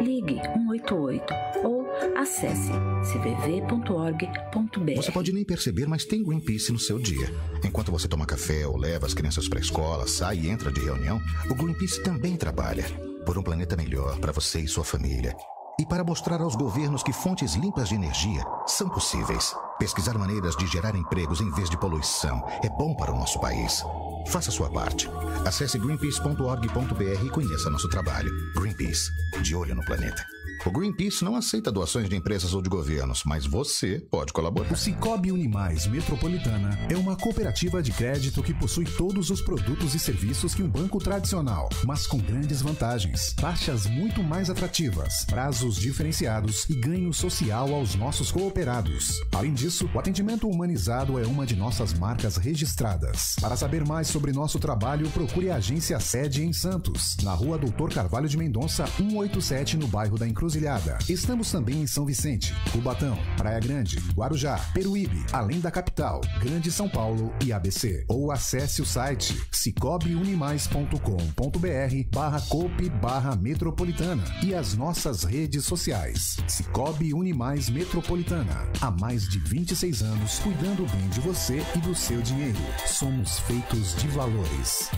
ligue 188 ou acesse cvv.org.br. Você pode nem perceber, mas tem Greenpeace no seu dia. Enquanto você toma café ou leva as crianças para a escola, sai e entra de reunião, o Greenpeace também trabalha por um planeta melhor para você e sua família e para mostrar aos governos que fontes limpas de energia são possíveis. Pesquisar maneiras de gerar empregos em vez de poluição é bom para o nosso país. Faça sua parte. Acesse greenpeace.org.br e conheça nosso trabalho. Greenpeace, de olho no planeta. O Greenpeace não aceita doações de empresas ou de governos, mas você pode colaborar. O Cicobi Unimais Metropolitana é uma cooperativa de crédito que possui todos os produtos e serviços que um banco tradicional, mas com grandes vantagens, taxas muito mais atrativas, prazos diferenciados e ganho social aos nossos cooperados. Além disso, o atendimento humanizado é uma de nossas marcas registradas. Para saber mais sobre nosso trabalho, procure a agência sede em Santos, na rua Doutor Carvalho de Mendonça, 187, no bairro da Inclusão. Encruzilhada. Estamos também em São Vicente, Cubatão, Praia Grande, Guarujá, Peruíbe, além da capital, Grande São Paulo e ABC. Ou acesse o site cicobreunimais.com.br barra cope barra metropolitana e as nossas redes sociais. Cicobi Unimais Metropolitana. Há mais de 26 anos cuidando bem de você e do seu dinheiro. Somos feitos de valores.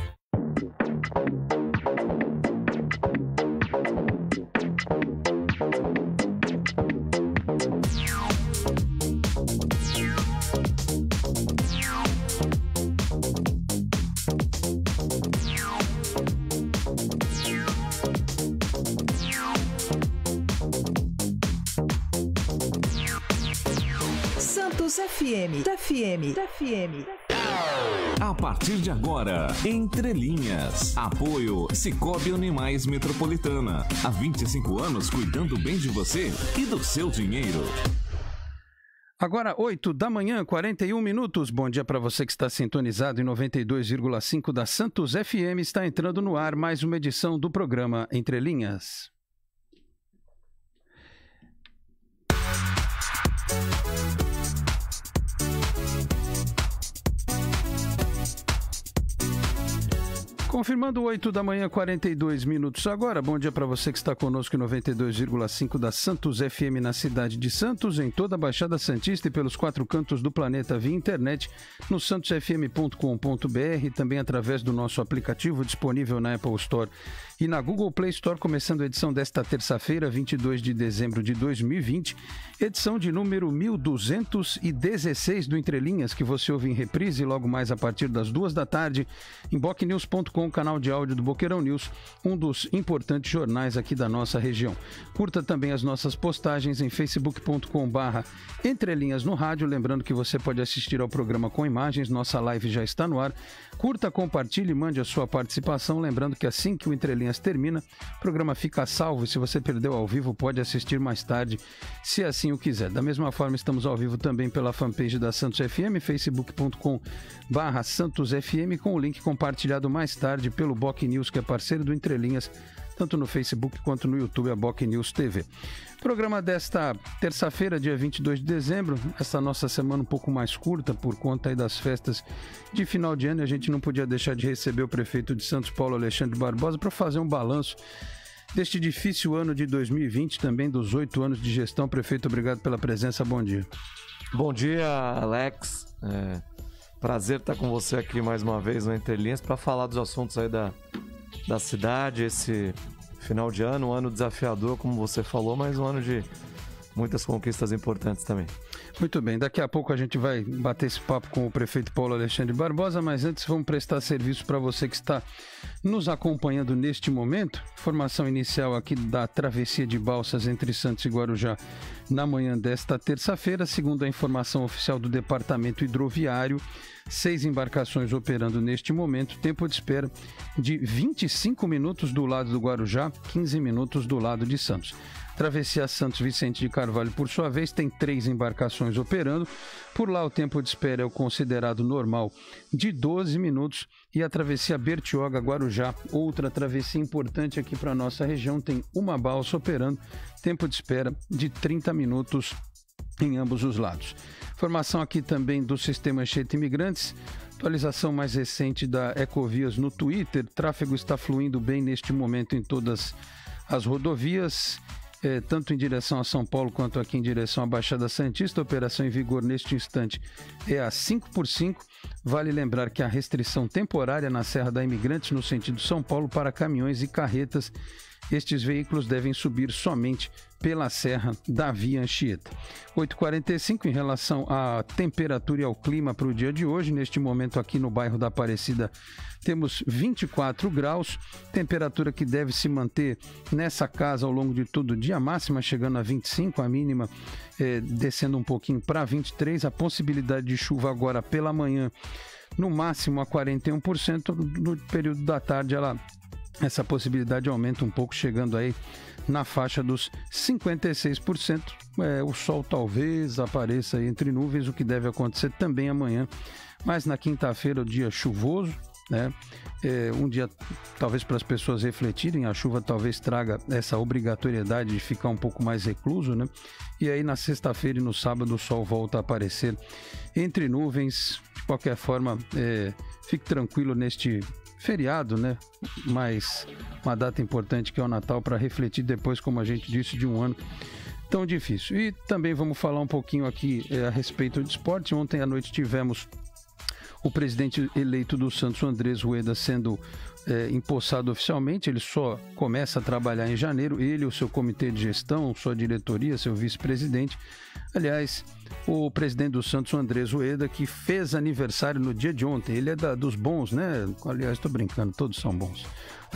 FM. FM. A partir de agora, Entre Linhas. Apoio Cicobi Animais Metropolitana. Há 25 anos cuidando bem de você e do seu dinheiro. Agora, 8 da manhã, 41 minutos. Bom dia para você que está sintonizado em 92,5 da Santos FM. Está entrando no ar mais uma edição do programa Entre Linhas. Confirmando 8 da manhã, 42 minutos agora. Bom dia para você que está conosco em 92,5 da Santos FM na cidade de Santos, em toda a Baixada Santista e pelos quatro cantos do planeta via internet no santosfm.com.br e também através do nosso aplicativo disponível na Apple Store e na Google Play Store, começando a edição desta terça-feira, 22 de dezembro de 2020, edição de número 1216 do Linhas, que você ouve em reprise logo mais a partir das duas da tarde, em bocnews.com, canal de áudio do Boqueirão News, um dos importantes jornais aqui da nossa região. Curta também as nossas postagens em facebook.com/barra Entrelinhas no Rádio, lembrando que você pode assistir ao programa com imagens, nossa live já está no ar Curta, compartilhe e mande a sua participação. Lembrando que assim que o Entrelinhas termina, o programa fica salvo. Se você perdeu ao vivo, pode assistir mais tarde, se assim o quiser. Da mesma forma, estamos ao vivo também pela fanpage da Santos FM, facebook.com santosfm com o link compartilhado mais tarde pelo Boc News, que é parceiro do Entrelinhas tanto no Facebook quanto no YouTube, a Boc News TV. Programa desta terça-feira, dia 22 de dezembro, essa nossa semana um pouco mais curta por conta das festas de final de ano, a gente não podia deixar de receber o prefeito de Santos Paulo Alexandre Barbosa para fazer um balanço deste difícil ano de 2020, também dos oito anos de gestão. Prefeito, obrigado pela presença. Bom dia. Bom dia, Alex. É, prazer estar com você aqui mais uma vez no Entrelinhas para falar dos assuntos aí da, da cidade, esse final de ano, um ano desafiador, como você falou, mas um ano de muitas conquistas importantes também. Muito bem, daqui a pouco a gente vai bater esse papo com o prefeito Paulo Alexandre Barbosa, mas antes vamos prestar serviço para você que está nos acompanhando neste momento. Formação inicial aqui da travessia de balsas entre Santos e Guarujá na manhã desta terça-feira, segundo a informação oficial do Departamento Hidroviário, seis embarcações operando neste momento, tempo de espera de 25 minutos do lado do Guarujá, 15 minutos do lado de Santos. Travessia Santos Vicente de Carvalho, por sua vez, tem três embarcações operando. Por lá, o tempo de espera é o considerado normal de 12 minutos. E a travessia Bertioga Guarujá, outra travessia importante aqui para nossa região, tem uma balsa operando, tempo de espera de 30 minutos em ambos os lados. Formação aqui também do sistema Anchieta Imigrantes. Atualização mais recente da Ecovias no Twitter. Tráfego está fluindo bem neste momento em todas as rodovias. É, tanto em direção a São Paulo quanto aqui em direção à Baixada Santista. A operação em vigor neste instante é a 5 por 5. Vale lembrar que a restrição temporária na Serra da Imigrantes, no sentido São Paulo, para caminhões e carretas. Estes veículos devem subir somente pela Serra da Via Anchieta. 8h45 em relação à temperatura e ao clima para o dia de hoje. Neste momento, aqui no bairro da Aparecida, temos 24 graus, temperatura que deve se manter nessa casa ao longo de todo o dia, máxima chegando a 25, a mínima eh, descendo um pouquinho para 23. A possibilidade de chuva agora pela manhã no máximo a 41%. No período da tarde, ela, essa possibilidade aumenta um pouco, chegando aí na faixa dos 56%. É, o sol talvez apareça entre nuvens, o que deve acontecer também amanhã. Mas na quinta-feira, o dia chuvoso, né? É, um dia, talvez para as pessoas refletirem, a chuva talvez traga essa obrigatoriedade de ficar um pouco mais recluso, né? E aí na sexta-feira e no sábado o sol volta a aparecer entre nuvens. De qualquer forma, é, fique tranquilo neste feriado, né? Mas uma data importante que é o Natal para refletir depois, como a gente disse, de um ano tão difícil. E também vamos falar um pouquinho aqui é, a respeito de esporte. Ontem à noite tivemos o presidente eleito do Santos, Andrés Rueda, sendo é, empossado oficialmente, ele só começa a trabalhar em janeiro, ele, o seu comitê de gestão, sua diretoria, seu vice-presidente. Aliás, o presidente do Santos, Andrés Rueda, que fez aniversário no dia de ontem, ele é da, dos bons, né? Aliás, estou brincando, todos são bons.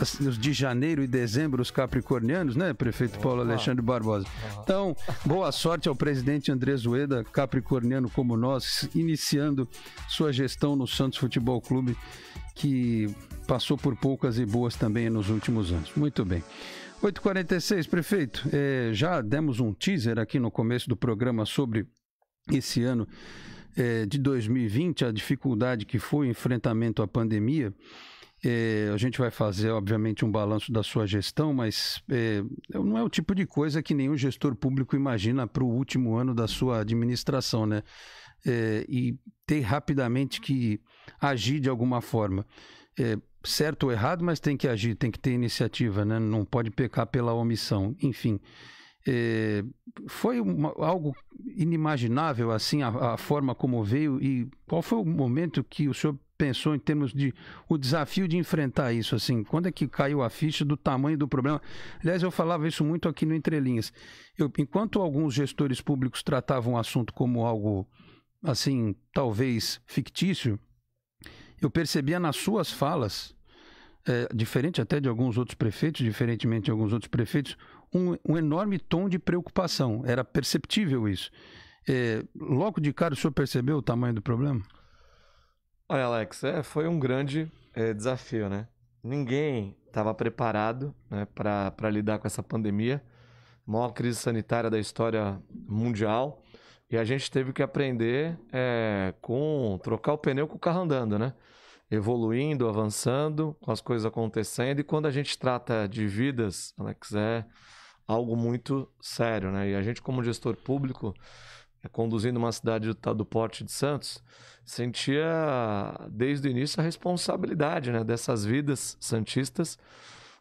Assim, de janeiro e dezembro, os capricornianos, né, prefeito Opa. Paulo Alexandre Barbosa? Então, boa sorte ao presidente André Zueda, capricorniano como nós, iniciando sua gestão no Santos Futebol Clube, que passou por poucas e boas também nos últimos anos. Muito bem. 8h46, prefeito, eh, já demos um teaser aqui no começo do programa sobre esse ano eh, de 2020, a dificuldade que foi o enfrentamento à pandemia. É, a gente vai fazer, obviamente, um balanço da sua gestão, mas é, não é o tipo de coisa que nenhum gestor público imagina para o último ano da sua administração, né? É, e ter rapidamente que agir de alguma forma. certo ou errado, mas tem que agir, tem que ter iniciativa, né? Não pode pecar pela omissão. Enfim. É, foi uma, algo inimaginável assim a, a, forma como veio e qual foi o momento que o senhor pensou em termos de o desafio de enfrentar isso? Assim, quando é que caiu a ficha do tamanho do problema? Aliás, eu falava isso muito aqui no Entrelinhas. Eu, enquanto alguns gestores públicos tratavam o assunto como algo assim, talvez fictício, eu percebia nas suas falas, é, diferente até de alguns outros prefeitos, diferentemente de alguns outros prefeitos, um, um enorme tom de preocupação. Era perceptível isso. É, logo de cara, o senhor percebeu o tamanho do problema? Olha, Alex, é, foi um grande é, desafio, né? Ninguém estava preparado né, para lidar com essa pandemia, maior crise sanitária da história mundial, e a gente teve que aprender é, com trocar o pneu com o carro andando, né? Evoluindo, avançando, com as coisas acontecendo, e quando a gente trata de vidas, Alex, é algo muito sério, né? E a gente, como gestor público, é, conduzindo uma cidade do, tá, do porte de Santos, sentia desde o início a responsabilidade né, dessas vidas santistas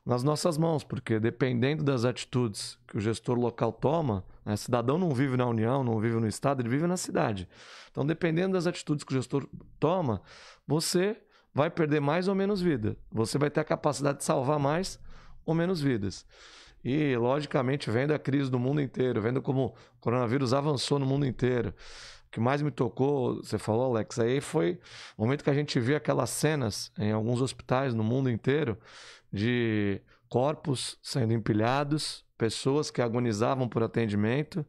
nas nossas mãos, porque dependendo das atitudes que o gestor local toma, né, cidadão não vive na União, não vive no Estado, ele vive na cidade. Então, dependendo das atitudes que o gestor toma, você vai perder mais ou menos vida. Você vai ter a capacidade de salvar mais ou menos vidas. E, logicamente, vendo a crise do mundo inteiro, vendo como o coronavírus avançou no mundo inteiro. O que mais me tocou, você falou, Alex, aí foi o momento que a gente vê aquelas cenas em alguns hospitais no mundo inteiro de corpos sendo empilhados, pessoas que agonizavam por atendimento,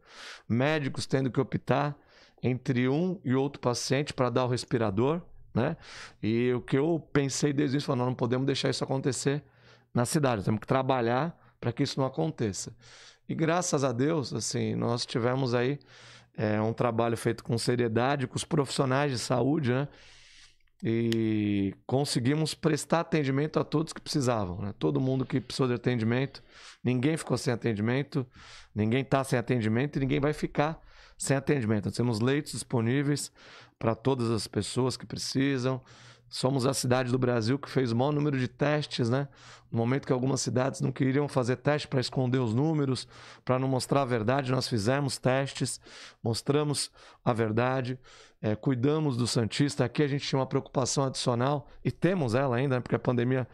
médicos tendo que optar entre um e outro paciente para dar o respirador, né? E o que eu pensei desde isso, falando, não podemos deixar isso acontecer na cidade, temos que trabalhar para que isso não aconteça. E graças a Deus, assim, nós tivemos aí é, um trabalho feito com seriedade, com os profissionais de saúde, né? E conseguimos prestar atendimento a todos que precisavam, né? Todo mundo que precisou de atendimento, ninguém ficou sem atendimento, ninguém está sem atendimento e ninguém vai ficar sem atendimento. Nós temos leitos disponíveis para todas as pessoas que precisam. Somos a cidade do Brasil que fez o maior número de testes, né? No momento que algumas cidades não queriam fazer teste para esconder os números, para não mostrar a verdade, nós fizemos testes, mostramos a verdade, é, cuidamos do Santista. Aqui a gente tinha uma preocupação adicional, e temos ela ainda, né? porque a pandemia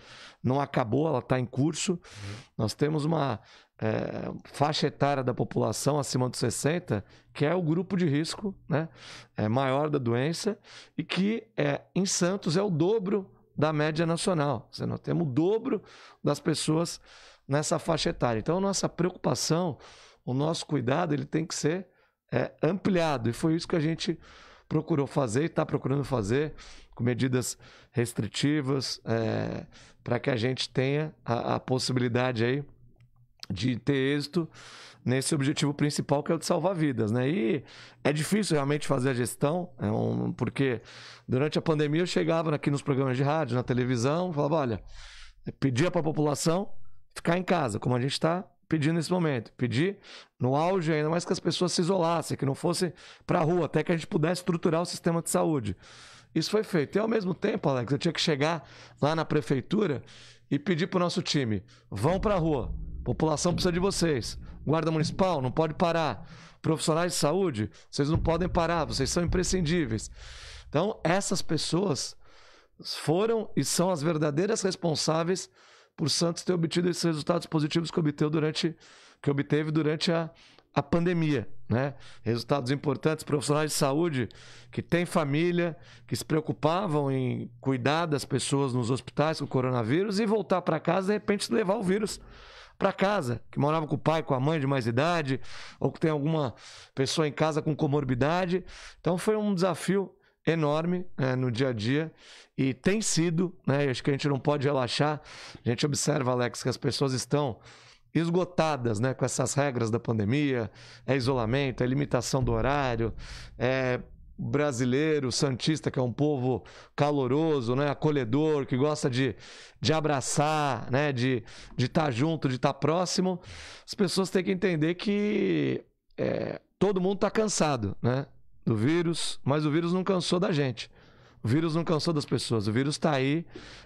não acabou, ela está em curso. Uhum. Nós temos uma é, faixa etária da população acima dos 60, que é o grupo de risco né, é maior da doença, e que é, em Santos é o dobro da média nacional. Seja, nós temos o dobro das pessoas nessa faixa etária. Então, a nossa preocupação, o nosso cuidado, ele tem que ser é, ampliado. E foi isso que a gente procurou fazer e está procurando fazer com medidas restritivas é, para que a gente tenha a, a possibilidade aí de ter êxito nesse objetivo principal que é o de salvar vidas, né? E é difícil realmente fazer a gestão, é um, porque durante a pandemia eu chegava aqui nos programas de rádio, na televisão, falava, olha, é pedia para a população ficar em casa, como a gente está pedindo nesse momento, pedir no auge ainda mais que as pessoas se isolassem, que não fosse para a rua, até que a gente pudesse estruturar o sistema de saúde. Isso foi feito. E ao mesmo tempo, Alex, eu tinha que chegar lá na prefeitura e pedir para o nosso time, vão para a rua População precisa de vocês. Guarda Municipal não pode parar. Profissionais de saúde, vocês não podem parar, vocês são imprescindíveis. Então, essas pessoas foram e são as verdadeiras responsáveis por Santos ter obtido esses resultados positivos que obteve durante, que obteve durante a, a pandemia. Né? Resultados importantes, profissionais de saúde que têm família, que se preocupavam em cuidar das pessoas nos hospitais com o coronavírus e voltar para casa e de repente levar o vírus para casa, que morava com o pai, com a mãe de mais idade, ou que tem alguma pessoa em casa com comorbidade. Então foi um desafio enorme né, no dia a dia e tem sido, né? Acho que a gente não pode relaxar. A gente observa, Alex, que as pessoas estão esgotadas, né, com essas regras da pandemia, é isolamento, é limitação do horário, é brasileiro, santista, que é um povo caloroso, né, acolhedor, que gosta de, de abraçar, né, de estar de tá junto, de estar tá próximo, as pessoas têm que entender que é, todo mundo está cansado, né, do vírus, mas o vírus não cansou da gente. O vírus não cansou das pessoas. O vírus está aí,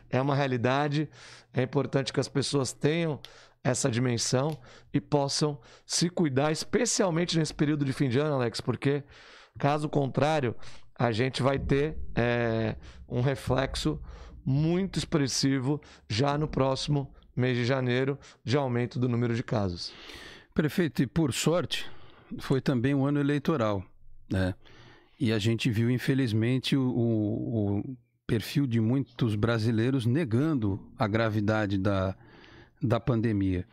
é uma realidade. É importante que as pessoas tenham essa dimensão e possam se cuidar, especialmente nesse período de fim de ano, Alex, porque Caso contrário, a gente vai ter é, um reflexo muito expressivo já no próximo mês de janeiro de aumento do número de casos. Prefeito, e por sorte, foi também um ano eleitoral, né? E a gente viu, infelizmente, o, o perfil de muitos brasileiros negando a gravidade da, da pandemia.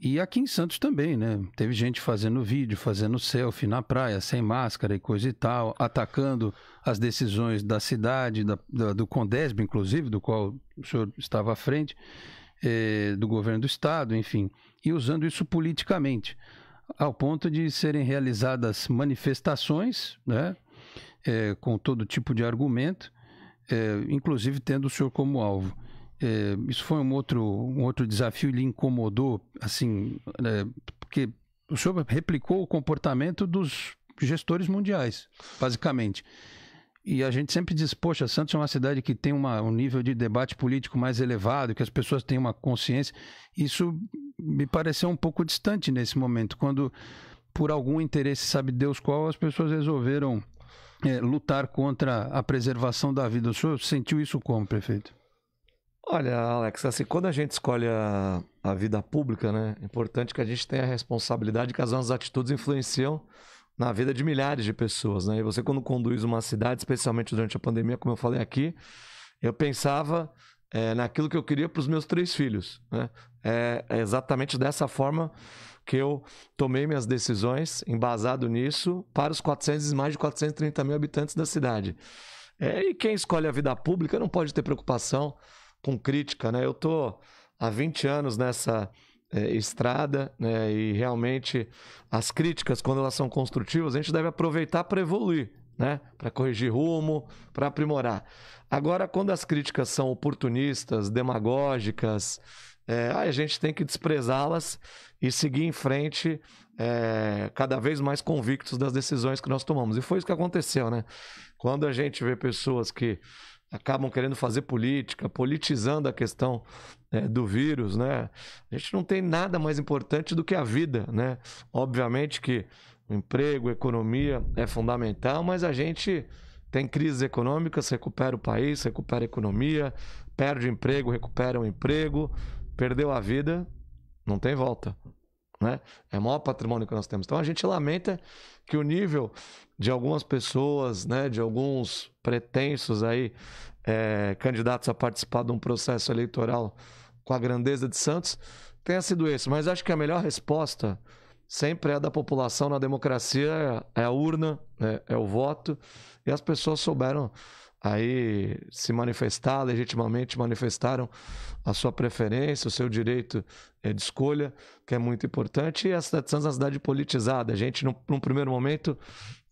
E aqui em Santos também, né? Teve gente fazendo vídeo, fazendo selfie na praia, sem máscara e coisa e tal, atacando as decisões da cidade, da, da, do Condesb, inclusive, do qual o senhor estava à frente, eh, do governo do estado, enfim, e usando isso politicamente, ao ponto de serem realizadas manifestações, né? Eh, com todo tipo de argumento, eh, inclusive tendo o senhor como alvo. É, isso foi um outro, um outro desafio, lhe incomodou, assim, é, porque o senhor replicou o comportamento dos gestores mundiais, basicamente. E a gente sempre diz, poxa, Santos é uma cidade que tem uma, um nível de debate político mais elevado, que as pessoas têm uma consciência. Isso me pareceu um pouco distante nesse momento, quando por algum interesse, sabe Deus qual, as pessoas resolveram é, lutar contra a preservação da vida. O senhor sentiu isso como, prefeito? Olha, Alex, assim, quando a gente escolhe a, a vida pública, né, é importante que a gente tenha a responsabilidade que as nossas atitudes influenciam na vida de milhares de pessoas, né? E você quando conduz uma cidade, especialmente durante a pandemia, como eu falei aqui, eu pensava é, naquilo que eu queria para os meus três filhos, né? É, é exatamente dessa forma que eu tomei minhas decisões, embasado nisso, para os 400 mais de 430 mil habitantes da cidade. É, e quem escolhe a vida pública não pode ter preocupação com crítica, né? Eu tô há 20 anos nessa é, estrada, né? E realmente as críticas, quando elas são construtivas, a gente deve aproveitar para evoluir, né? Para corrigir rumo, para aprimorar. Agora, quando as críticas são oportunistas, demagógicas, é, a gente tem que desprezá-las e seguir em frente, é, cada vez mais convictos das decisões que nós tomamos. E foi isso que aconteceu, né? Quando a gente vê pessoas que acabam querendo fazer política, politizando a questão é, do vírus, né? A gente não tem nada mais importante do que a vida, né? Obviamente que o emprego, a economia é fundamental, mas a gente tem crises econômicas, recupera o país, recupera a economia, perde emprego, recupera o emprego, perdeu a vida, não tem volta. Né? É o maior patrimônio que nós temos. Então a gente lamenta que o nível de algumas pessoas, né, de alguns pretensos aí, é, candidatos a participar de um processo eleitoral com a grandeza de Santos, tenha sido esse. Mas acho que a melhor resposta sempre é a da população na democracia, é a urna, é, é o voto, e as pessoas souberam aí se manifestar legitimamente, manifestaram a sua preferência, o seu direito eh, de escolha, que é muito importante. E a cidade de Santos é uma cidade politizada. A gente, num, num primeiro momento,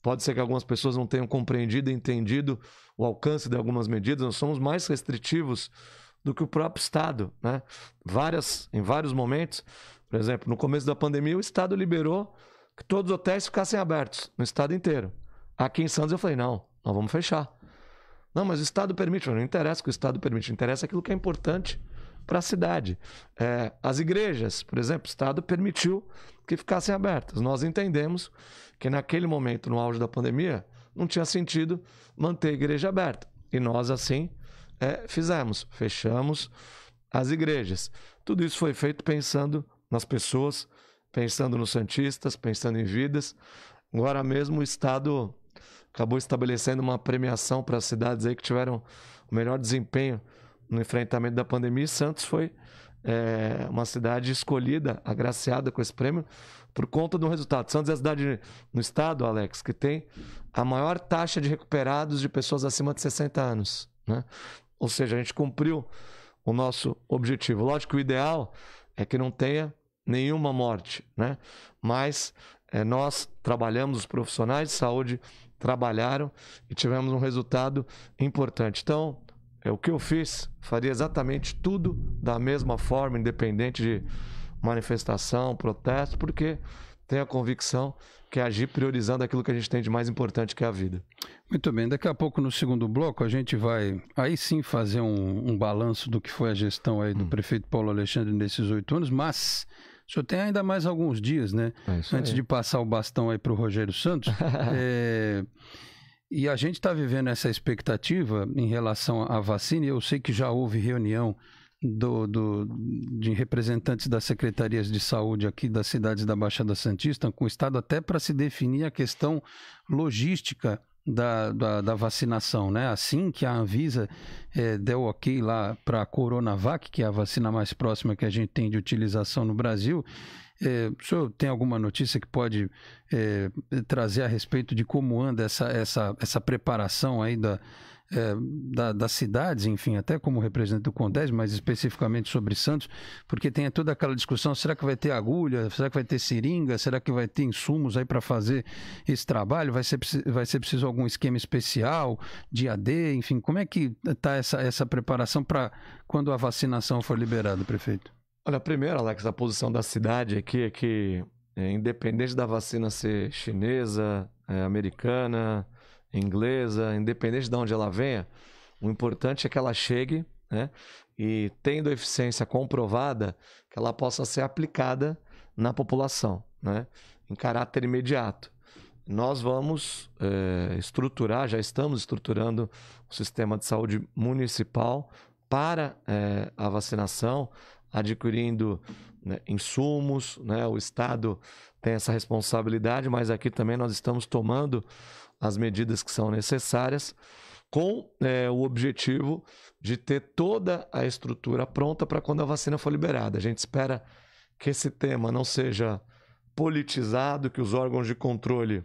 pode ser que algumas pessoas não tenham compreendido, entendido o alcance de algumas medidas. Nós somos mais restritivos do que o próprio Estado, né? Várias, em vários momentos, por exemplo, no começo da pandemia, o Estado liberou que todos os hotéis ficassem abertos no estado inteiro. Aqui em Santos eu falei, não, nós vamos fechar. Não, mas o Estado permite. Não interessa o que o Estado permite, interessa aquilo que é importante para a cidade. É, as igrejas, por exemplo, o Estado permitiu que ficassem abertas. Nós entendemos que naquele momento, no auge da pandemia, não tinha sentido manter a igreja aberta. E nós, assim, é, fizemos. Fechamos as igrejas. Tudo isso foi feito pensando nas pessoas, pensando nos santistas, pensando em vidas. Agora mesmo o Estado acabou estabelecendo uma premiação para as cidades aí que tiveram o melhor desempenho no enfrentamento da pandemia. E Santos foi é, uma cidade escolhida, agraciada com esse prêmio, por conta do resultado. Santos é a cidade no estado, Alex, que tem a maior taxa de recuperados de pessoas acima de 60 anos. Né? Ou seja, a gente cumpriu o nosso objetivo. Lógico que o ideal é que não tenha nenhuma morte, né? Mas é, nós trabalhamos, os profissionais de saúde trabalharam e tivemos um resultado importante. Então, é o que eu fiz, faria exatamente tudo da mesma forma, independente de manifestação, protesto, porque tenho a convicção que é agir priorizando aquilo que a gente tem de mais importante, que é a vida. Muito bem, daqui a pouco no segundo bloco a gente vai aí sim fazer um, um balanço do que foi a gestão aí do hum. prefeito Paulo Alexandre nesses oito anos, mas o senhor tem ainda mais alguns dias, né? É Antes de passar o bastão aí para o Rogério Santos. é... E a gente está vivendo essa expectativa em relação à vacina, eu sei que já houve reunião do, do, de representantes das secretarias de saúde aqui das cidades da Baixada Santista com o Estado, até para se definir a questão logística da, da, da, vacinação, né? Assim que a Anvisa é, deu ok lá para a Coronavac, que é a vacina mais próxima que a gente tem de utilização no Brasil, é, o senhor tem alguma notícia que pode é, trazer a respeito de como anda essa, essa, essa preparação aí da, é, da, das cidades, enfim, até como representante do Condés, mas especificamente sobre Santos, porque tem toda aquela discussão: será que vai ter agulha, será que vai ter seringa, será que vai ter insumos aí para fazer esse trabalho? Vai ser, vai ser preciso algum esquema especial, de ad enfim, como é que está essa, essa preparação para quando a vacinação for liberada, prefeito? Olha, primeiro, Alex, a posição da cidade aqui é que, é, independente da vacina ser chinesa, é, americana, inglesa, independente de onde ela venha, o importante é que ela chegue, né? E tendo eficiência comprovada, que ela possa ser aplicada na população, né? Em caráter imediato. Nós vamos é, estruturar, já estamos estruturando o sistema de saúde municipal para é, a vacinação, adquirindo né, insumos, né? O Estado tem essa responsabilidade, mas aqui também nós estamos tomando as medidas que são necessárias, com é, o objetivo de ter toda a estrutura pronta para quando a vacina for liberada. A gente espera que esse tema não seja politizado, que os órgãos de controle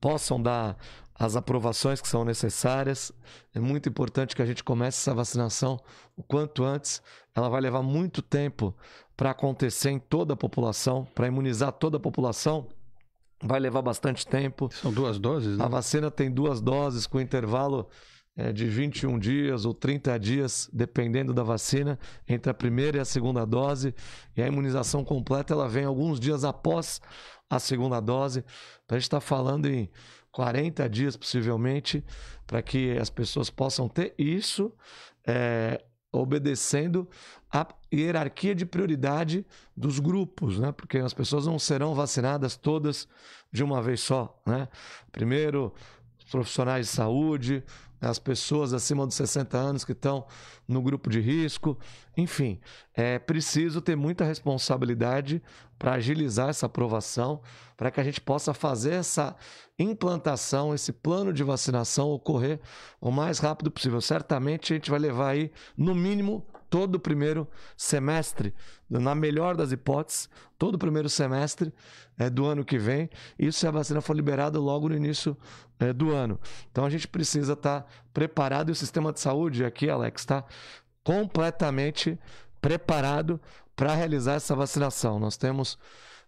possam dar as aprovações que são necessárias. É muito importante que a gente comece essa vacinação o quanto antes. Ela vai levar muito tempo para acontecer em toda a população, para imunizar toda a população vai levar bastante tempo. São duas doses, né? A vacina tem duas doses com intervalo é, de 21 dias ou 30 dias, dependendo da vacina, entre a primeira e a segunda dose. E a imunização completa ela vem alguns dias após a segunda dose. Então a gente está falando em 40 dias, possivelmente, para que as pessoas possam ter isso. É, obedecendo a hierarquia de prioridade dos grupos, né? Porque as pessoas não serão vacinadas todas de uma vez só, né? Primeiro, os profissionais de saúde, as pessoas acima dos 60 anos que estão no grupo de risco, enfim, é preciso ter muita responsabilidade para agilizar essa aprovação, para que a gente possa fazer essa implantação, esse plano de vacinação ocorrer o mais rápido possível. Certamente a gente vai levar aí no mínimo todo o primeiro semestre, na melhor das hipóteses, todo o primeiro semestre é, do ano que vem, isso se a vacina for liberada logo no início é, do ano. Então a gente precisa estar tá preparado e o sistema de saúde aqui, Alex, está completamente preparado para realizar essa vacinação. Nós temos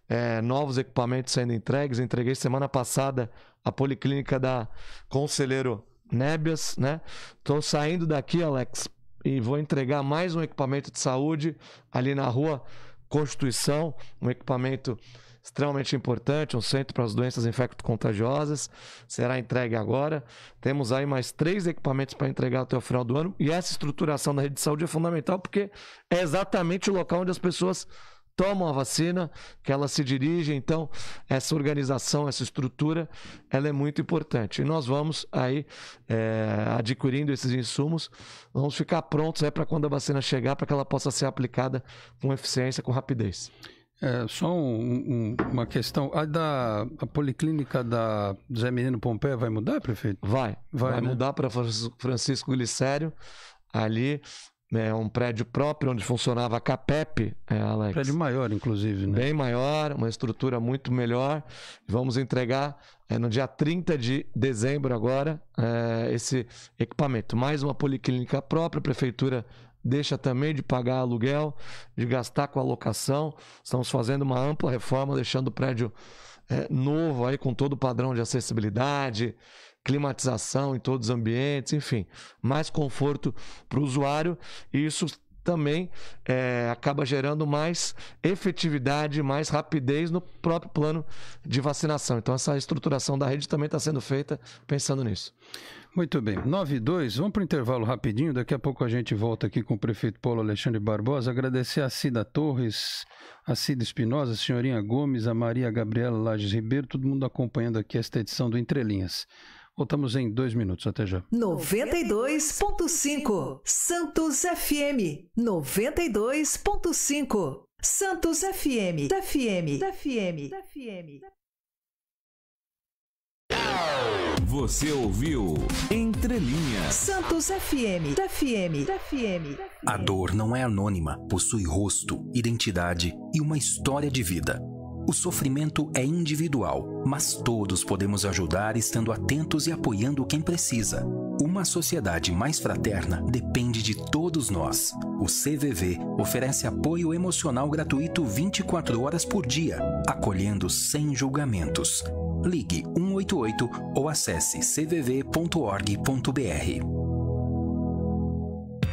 é, novos equipamentos sendo entregues. Entreguei semana passada a policlínica da Conselheiro Nébias, né? Tô saindo daqui, Alex, e vou entregar mais um equipamento de saúde ali na rua Constituição, um equipamento extremamente importante, um centro para as doenças infecto-contagiosas, será entregue agora. Temos aí mais três equipamentos para entregar até o final do ano, e essa estruturação da rede de saúde é fundamental porque é exatamente o local onde as pessoas tomam a vacina, que ela se dirige. Então, essa organização, essa estrutura, ela é muito importante. E nós vamos aí é, adquirindo esses insumos, vamos ficar prontos para quando a vacina chegar, para que ela possa ser aplicada com eficiência, com rapidez. É, só um, um, uma questão. A da a policlínica da Zé Menino Pompeia vai mudar, prefeito? Vai. Vai, vai né? mudar para Francisco Glicério ali é um prédio próprio onde funcionava a CAPEP, é, Alex. Prédio maior, inclusive, né? Bem maior, uma estrutura muito melhor. Vamos entregar é, no dia 30 de dezembro agora é, esse equipamento. Mais uma policlínica própria, a prefeitura deixa também de pagar aluguel, de gastar com a locação. Estamos fazendo uma ampla reforma, deixando o prédio é, novo aí com todo o padrão de acessibilidade, climatização em todos os ambientes, enfim, mais conforto para o usuário e isso também é, acaba gerando mais efetividade, mais rapidez no próprio plano de vacinação. Então, essa estruturação da rede também está sendo feita pensando nisso. Muito bem. 9 e 2, vamos para o intervalo rapidinho. Daqui a pouco a gente volta aqui com o prefeito Paulo Alexandre Barbosa. Agradecer a Cida Torres, a Cida Espinosa, a senhorinha Gomes, a Maria Gabriela Lages Ribeiro, todo mundo acompanhando aqui esta edição do Entrelinhas. Voltamos em dois minutos. Até já. 92.5 Santos FM. 92.5 Santos FM. FM. FM. FM. Você ouviu Entre Linhas. Santos FM. FM. FM. A dor não é anônima, possui rosto, identidade e uma história de vida. O sofrimento é individual, mas todos podemos ajudar estando atentos e apoiando quem precisa. Uma sociedade mais fraterna depende de todos nós. O CVV oferece apoio emocional gratuito 24 horas por dia, acolhendo sem julgamentos. Ligue 188 ou acesse cvv.org.br.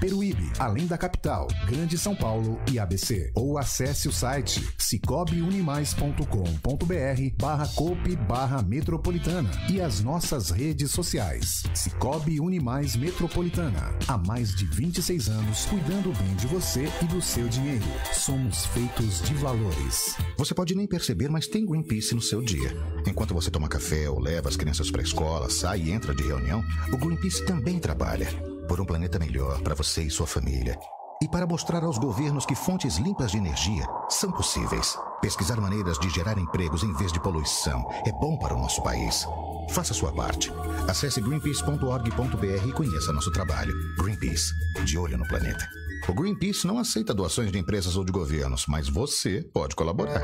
Peruíbe, além da capital, Grande São Paulo e ABC. Ou acesse o site cicobiunimais.com.br barra cope barra metropolitana e as nossas redes sociais. Cicobi Unimais Metropolitana. Há mais de 26 anos cuidando bem de você e do seu dinheiro. Somos feitos de valores. Você pode nem perceber, mas tem Greenpeace no seu dia. Enquanto você toma café ou leva as crianças para a escola, sai e entra de reunião, o Greenpeace também trabalha por um planeta melhor para você e sua família. E para mostrar aos governos que fontes limpas de energia são possíveis. Pesquisar maneiras de gerar empregos em vez de poluição é bom para o nosso país. Faça sua parte. Acesse greenpeace.org.br e conheça nosso trabalho. Greenpeace, de olho no planeta. O Greenpeace não aceita doações de empresas ou de governos, mas você pode colaborar.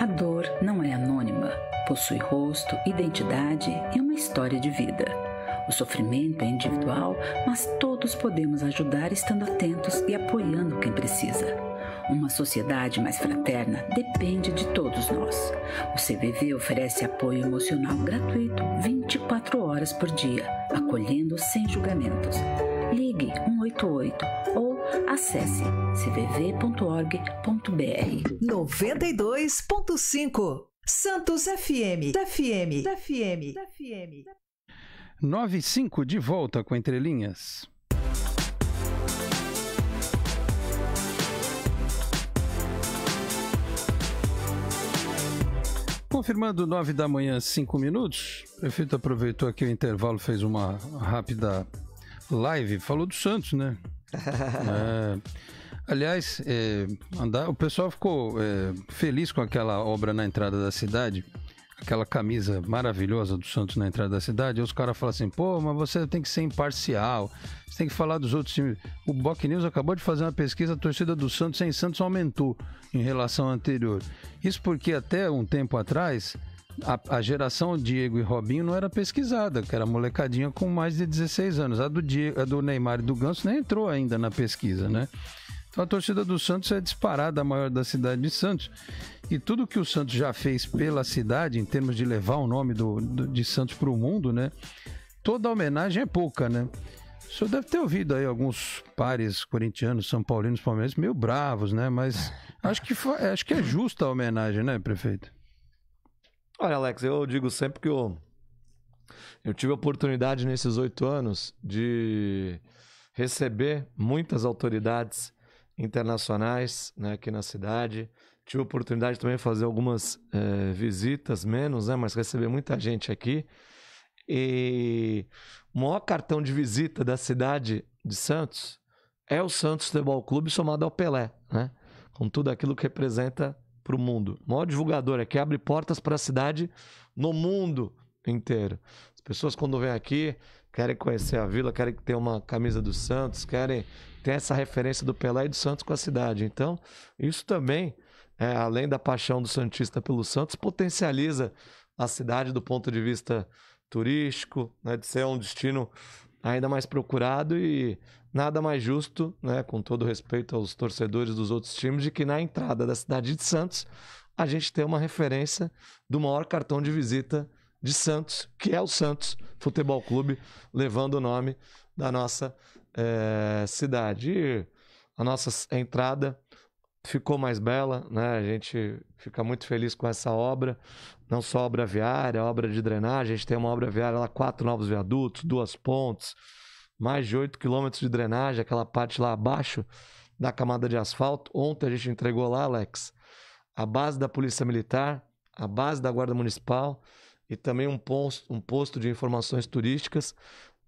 A dor não é anônima, possui rosto, identidade e uma história de vida. O sofrimento é individual, mas todos podemos ajudar estando atentos e apoiando quem precisa. Uma sociedade mais fraterna depende de todos nós. O CVV oferece apoio emocional gratuito 24 horas por dia, acolhendo sem julgamentos. Ligue 188 ou acesse cvv.org.br. 92.5 Santos FM, FM, FM, FM. 9 e 5 de volta com entrelinhas. Confirmando 9 da manhã, 5 minutos. O prefeito aproveitou aqui o intervalo, fez uma rápida live, falou do Santos, né? é, aliás, é, andar, o pessoal ficou é, feliz com aquela obra na entrada da cidade aquela camisa maravilhosa do Santos na entrada da cidade, os caras falam assim, pô, mas você tem que ser imparcial, você tem que falar dos outros times. O Boc News acabou de fazer uma pesquisa, a torcida do Santos em Santos aumentou em relação ao anterior. Isso porque até um tempo atrás, a, a, geração Diego e Robinho não era pesquisada, que era molecadinha com mais de 16 anos. A do, Diego, a do Neymar e do Ganso nem entrou ainda na pesquisa, né? Então a torcida do Santos é disparada a maior da cidade de Santos. E tudo que o Santos já fez pela cidade, em termos de levar o nome do, do de Santos para o mundo, né? Toda homenagem é pouca, né? O senhor deve ter ouvido aí alguns pares corintianos, são paulinos, palmeirenses meio bravos, né? Mas acho que, foi, acho que é justa a homenagem, né, prefeito? Olha, Alex, eu digo sempre que eu, eu tive a oportunidade nesses oito anos de receber muitas autoridades internacionais né, aqui na cidade. Tive a oportunidade também de fazer algumas é, visitas, menos, né? Mas receber muita gente aqui. E o maior cartão de visita da cidade de Santos é o Santos Futebol Clube somado ao Pelé, né? Com tudo aquilo que representa para o mundo. O maior divulgador é que abre portas para a cidade no mundo inteiro. As pessoas quando vêm aqui querem conhecer a vila, querem ter uma camisa do Santos, querem ter essa referência do Pelé e do Santos com a cidade. Então, isso também é, além da paixão do Santista pelo Santos, potencializa a cidade do ponto de vista turístico, né, de ser um destino ainda mais procurado e nada mais justo, né, com todo respeito aos torcedores dos outros times, de que na entrada da cidade de Santos a gente tem uma referência do maior cartão de visita de Santos, que é o Santos Futebol Clube, levando o nome da nossa é, cidade. E a nossa entrada ficou mais bela, né? A gente fica muito feliz com essa obra, não só obra viária, obra de drenagem, a gente tem uma obra viária lá, quatro novos viadutos, duas pontes, mais de oito quilômetros de drenagem, aquela parte lá abaixo da camada de asfalto. Ontem a gente entregou lá, Alex, a base da Polícia Militar, a base da Guarda Municipal e também um posto, um posto de informações turísticas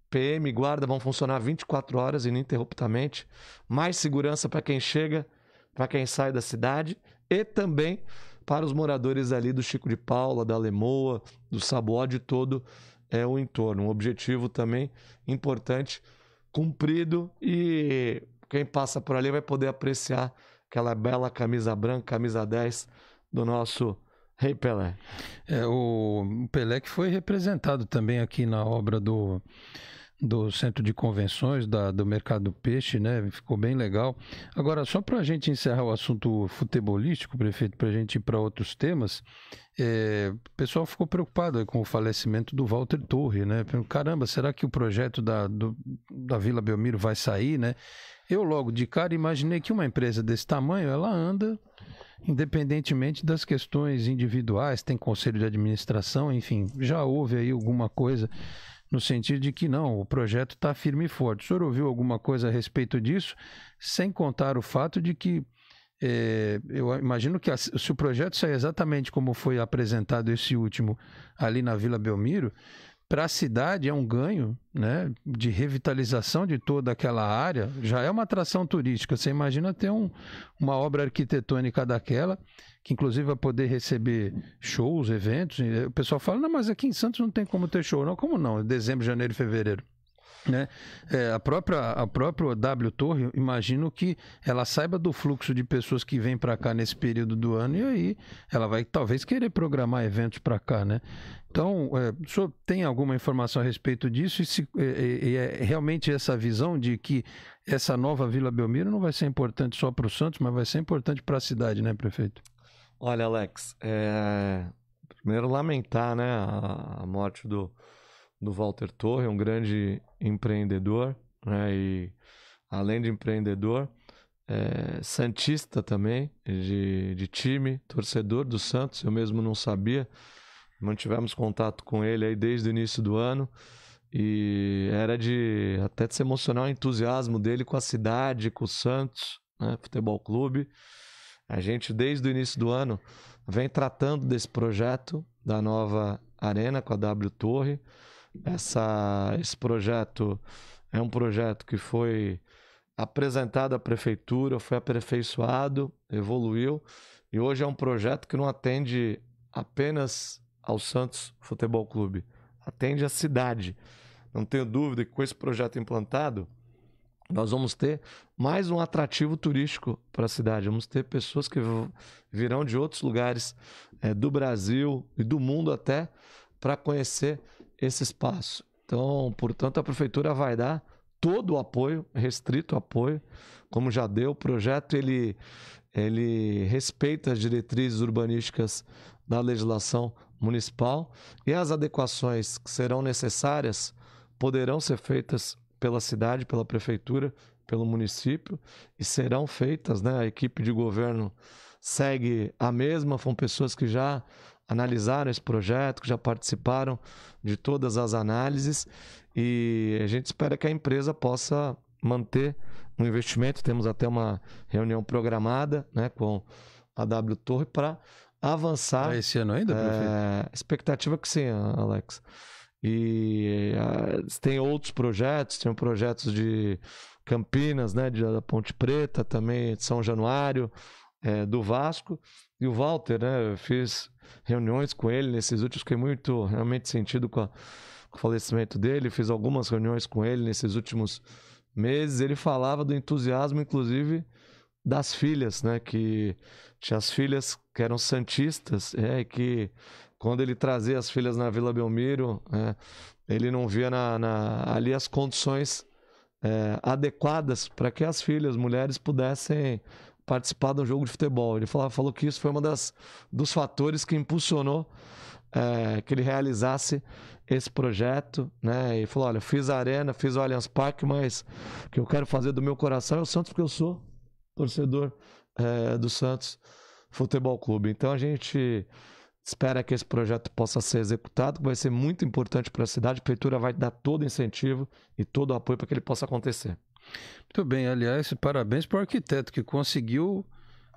PM e guarda vão funcionar 24 horas ininterruptamente. Mais segurança para quem chega, para quem sai da cidade e também para os moradores ali do Chico de Paula, da Lemoa, do Saboá de todo é, o entorno. Um objetivo também importante, cumprido e quem passa por ali vai poder apreciar aquela bela camisa branca, camisa 10 do nosso Rei hey, Pelé. É, o Pelé que foi representado também aqui na obra do do Centro de Convenções da, do Mercado Peixe, né? Ficou bem legal. Agora, só para a gente encerrar o assunto futebolístico, prefeito, para a gente ir para outros temas, é, o pessoal ficou preocupado com o falecimento do Walter Torre, né? Caramba, será que o projeto da, do, da Vila Belmiro vai sair, né? Eu logo de cara imaginei que uma empresa desse tamanho, ela anda independentemente das questões individuais, tem conselho de administração, enfim, já houve aí alguma coisa no sentido de que não, o projeto está firme e forte. O senhor ouviu alguma coisa a respeito disso, sem contar o fato de que é, eu imagino que se o projeto sair exatamente como foi apresentado esse último ali na Vila Belmiro, para a cidade é um ganho né, de revitalização de toda aquela área, já é uma atração turística. Você imagina ter um, uma obra arquitetônica daquela que inclusive vai poder receber shows, eventos. O pessoal fala, não, mas aqui em Santos não tem como ter show. Não, como não? É dezembro, janeiro e fevereiro. Né? É, a própria a própria W Torre, imagino que ela saiba do fluxo de pessoas que vem para cá nesse período do ano e aí ela vai talvez querer programar eventos para cá, né? Então, é, o senhor tem alguma informação a respeito disso e, se, é, é, é realmente essa visão de que essa nova Vila Belmiro não vai ser importante só para o Santos, mas vai ser importante para a cidade, né, prefeito? Olha, Alex, é... primeiro lamentar né, a morte do, do Walter Torre, um grande empreendedor, né, e além de empreendedor, é... Santista também, de, de time, torcedor do Santos, eu mesmo não sabia, mantivemos contato com ele aí desde o início do ano, e era de até de se emocionar o entusiasmo dele com a cidade, com o Santos, né, futebol clube, a gente, desde o início do ano, vem tratando desse projeto da nova arena com a W Torre. Essa, esse projeto é um projeto que foi apresentado à prefeitura, foi aperfeiçoado, evoluiu e hoje é um projeto que não atende apenas ao Santos Futebol Clube, atende à cidade. Não tenho dúvida que com esse projeto implantado, nós vamos ter mais um atrativo turístico para a cidade. Vamos ter pessoas que virão de outros lugares é, do Brasil e do mundo até para conhecer esse espaço. Então, portanto, a prefeitura vai dar todo o apoio, restrito apoio, como já deu. O projeto ele, ele respeita as diretrizes urbanísticas da legislação municipal e as adequações que serão necessárias poderão ser feitas pela cidade, pela prefeitura, pelo município e serão feitas, né? A equipe de governo segue a mesma, foram pessoas que já analisaram esse projeto, que já participaram de todas as análises e a gente espera que a empresa possa manter um investimento. Temos até uma reunião programada, né, com a W Torre para avançar. esse ano ainda, prefeito? É, expectativa que sim, Alex. E uh, ah, tem outros projetos, tem projetos de Campinas, né, de, da Ponte Preta também, de São Januário, é, do Vasco. E o Walter, né, eu fiz reuniões com ele nesses últimos, fiquei muito realmente sentido com, a, com o falecimento dele, fiz algumas reuniões com ele nesses últimos meses. Ele falava do entusiasmo, inclusive, das filhas, né, que tinha as filhas que eram santistas, é, que quando ele trazia as filhas na Vila Belmiro, é, ele não via na, na, ali as condições é, adequadas para que as filhas, mulheres, pudessem participar de um jogo de futebol. Ele falava, falou que isso foi um dos fatores que impulsionou é, que ele realizasse esse projeto, né? E falou, olha, fiz a arena, fiz o Allianz Parque, mas o que eu quero fazer do meu coração é o Santos, porque eu sou torcedor é, do Santos Futebol Clube. Então a gente espera que esse projeto possa ser executado, que vai ser muito importante para a cidade. A prefeitura vai dar todo incentivo e todo apoio para que ele possa acontecer. Muito bem, aliás, parabéns para o arquiteto que conseguiu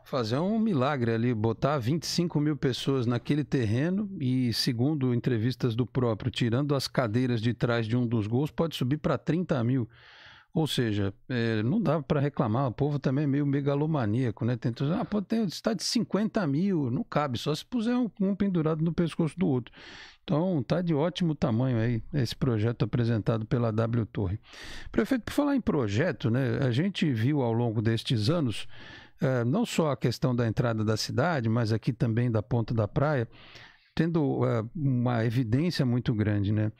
fazer um milagre ali, botar 25 mil pessoas naquele terreno e, segundo entrevistas do próprio, tirando as cadeiras de trás de um dos gols, pode subir para 30 mil. Ou seja, é, não dá para reclamar, o povo também é meio megalomaníaco, né? Tenta, ah, está de 50 mil, não cabe, só se puser um, um pendurado no pescoço do outro. Então, tá de ótimo tamanho aí esse projeto apresentado pela W Torre. Prefeito, por falar em projeto, né? A gente viu ao longo destes anos, é, não só a questão da entrada da cidade, mas aqui também da ponta da praia, tendo uh, uma evidência muito grande, né?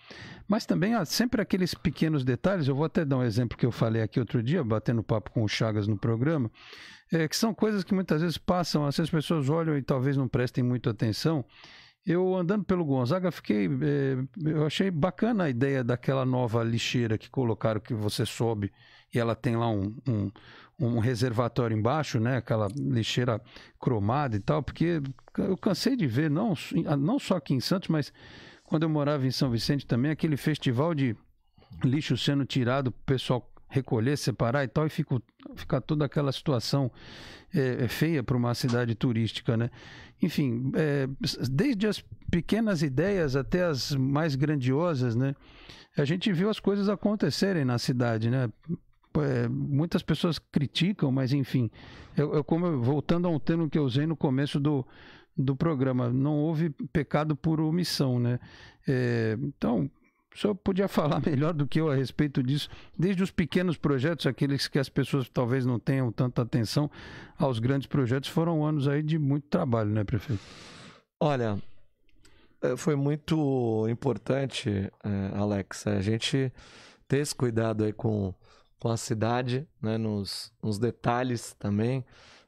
Mas também há ah, sempre aqueles pequenos detalhes, eu vou até dar um exemplo que eu falei aqui outro dia, batendo papo com o Chagas no programa, é, que são coisas que muitas vezes passam, assim, as pessoas olham e talvez não prestem muito atenção, eu andando pelo Gonzaga, fiquei. É, eu achei bacana a ideia daquela nova lixeira que colocaram que você sobe e ela tem lá um, um, um reservatório embaixo, né? Aquela lixeira cromada e tal, porque eu cansei de ver, não, ah, não só aqui em Santos, mas quando eu morava em São Vicente também, aquele festival de lixo sendo tirado, o pessoal recolher, separar e tal, e fica, fica toda aquela situação é, é feia para uma cidade turística, né? Enfim, é, desde as pequenas ideias até as mais grandiosas, né? A gente viu as coisas acontecerem na cidade, né? é, muitas pessoas criticam, mas enfim, eu, eu como, voltando a um termo que eu usei no começo do, do programa, não houve pecado por omissão, né? É, então, o senhor podia falar melhor do que eu a respeito disso, desde os pequenos projetos, aqueles que as pessoas talvez não tenham tanta atenção, aos grandes projetos, foram anos aí de muito trabalho, né, prefeito? Olha, é, foi muito importante, é, Alex, a gente ter esse cuidado aí com com a cidade, né, nos, nos detalhes também.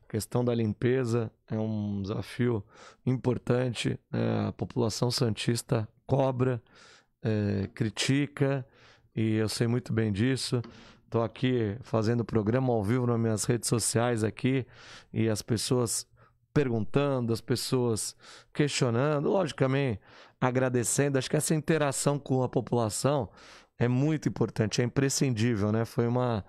A questão da limpeza é um desafio importante. Né, a população santista cobra, é, critica, e eu sei muito bem disso. Estou aqui fazendo o programa ao vivo nas minhas redes sociais aqui e as pessoas perguntando, as pessoas questionando, logicamente agradecendo. Acho que essa interação com a população é muito importante, é imprescindível, né? Foi uma.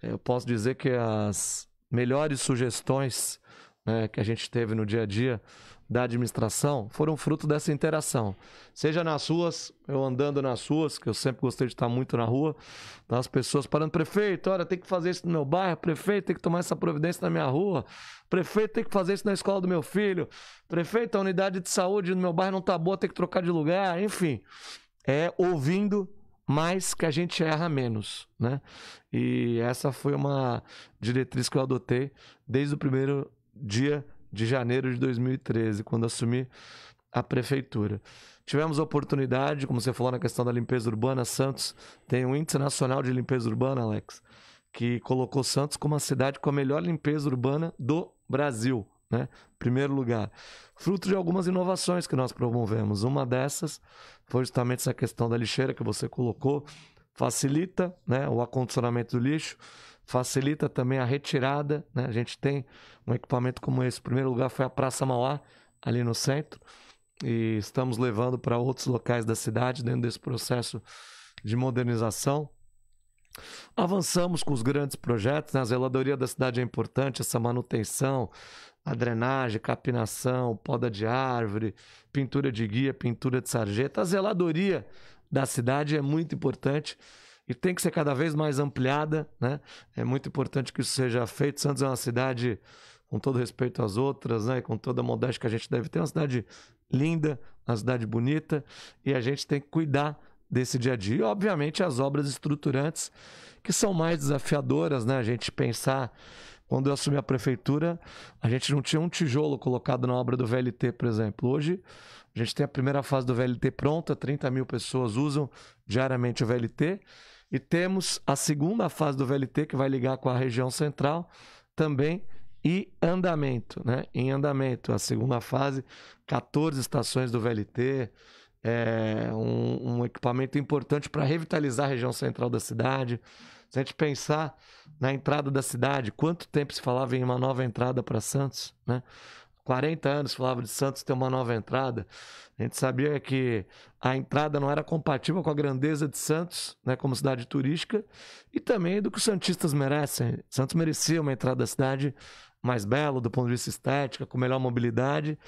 Eu posso dizer que as melhores sugestões né, que a gente teve no dia a dia da administração foram fruto dessa interação. Seja nas ruas, eu andando nas ruas, que eu sempre gostei de estar muito na rua, as pessoas parando, prefeito, olha, tem que fazer isso no meu bairro, prefeito, tem que tomar essa providência na minha rua, prefeito, tem que fazer isso na escola do meu filho, prefeito, a unidade de saúde no meu bairro não tá boa, tem que trocar de lugar, enfim. É ouvindo mas que a gente erra menos, né? E essa foi uma diretriz que eu adotei desde o primeiro dia de janeiro de 2013, quando assumi a prefeitura. Tivemos a oportunidade, como você falou na questão da limpeza urbana, Santos tem um índice nacional de limpeza urbana, Alex, que colocou Santos como a cidade com a melhor limpeza urbana do Brasil, né? Primeiro lugar. Fruto de algumas inovações que nós promovemos. Uma dessas foi justamente essa questão da lixeira que você colocou. Facilita né, o acondicionamento do lixo, facilita também a retirada. Né? A gente tem um equipamento como esse. O primeiro lugar foi a Praça Mauá, ali no centro, e estamos levando para outros locais da cidade dentro desse processo de modernização. Avançamos com os grandes projetos, né? a zeladoria da cidade é importante, essa manutenção, a drenagem, capinação, poda de árvore, pintura de guia, pintura de sarjeta. A zeladoria da cidade é muito importante e tem que ser cada vez mais ampliada, né? É muito importante que isso seja feito. Santos é uma cidade, com todo respeito às outras, né? Com toda a modéstia que a gente deve ter, é uma cidade linda, uma cidade bonita e a gente tem que cuidar desse dia a dia. E, obviamente, as obras estruturantes que são mais desafiadoras, né? A gente pensar quando eu assumi a prefeitura, a gente não tinha um tijolo colocado na obra do VLT, por exemplo. Hoje, a gente tem a primeira fase do VLT pronta, 30 mil pessoas usam diariamente o VLT. E temos a segunda fase do VLT, que vai ligar com a região central também, e andamento, né? Em andamento, a segunda fase, 14 estações do VLT, é um, um equipamento importante para revitalizar a região central da cidade. Se a gente pensar na entrada da cidade, quanto tempo se falava em uma nova entrada para Santos, né? 40 anos falava de Santos ter uma nova entrada. A gente sabia que a entrada não era compatível com a grandeza de Santos, né, como cidade turística, e também do que os santistas merecem. Santos merecia uma entrada da cidade mais bela do ponto de vista estética, com melhor mobilidade,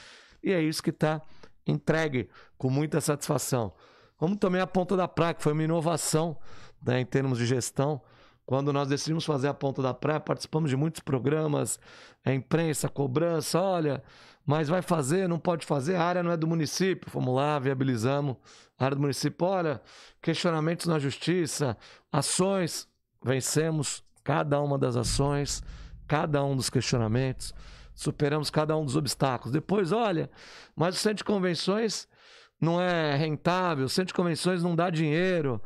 e é isso que está entregue com muita satisfação. Como também a Ponta da Praia, que foi uma inovação né, em termos de gestão. Quando nós decidimos fazer a ponta da praia, participamos de muitos programas, é, imprensa, cobrança, olha, mas vai fazer, não pode fazer, a área não é do município. Fomos lá, viabilizamos a área do município. Olha, questionamentos na justiça, ações, vencemos cada uma das ações, cada um dos questionamentos, superamos cada um dos obstáculos. Depois, olha, mas o centro de convenções não é rentável, o centro de convenções não dá dinheiro,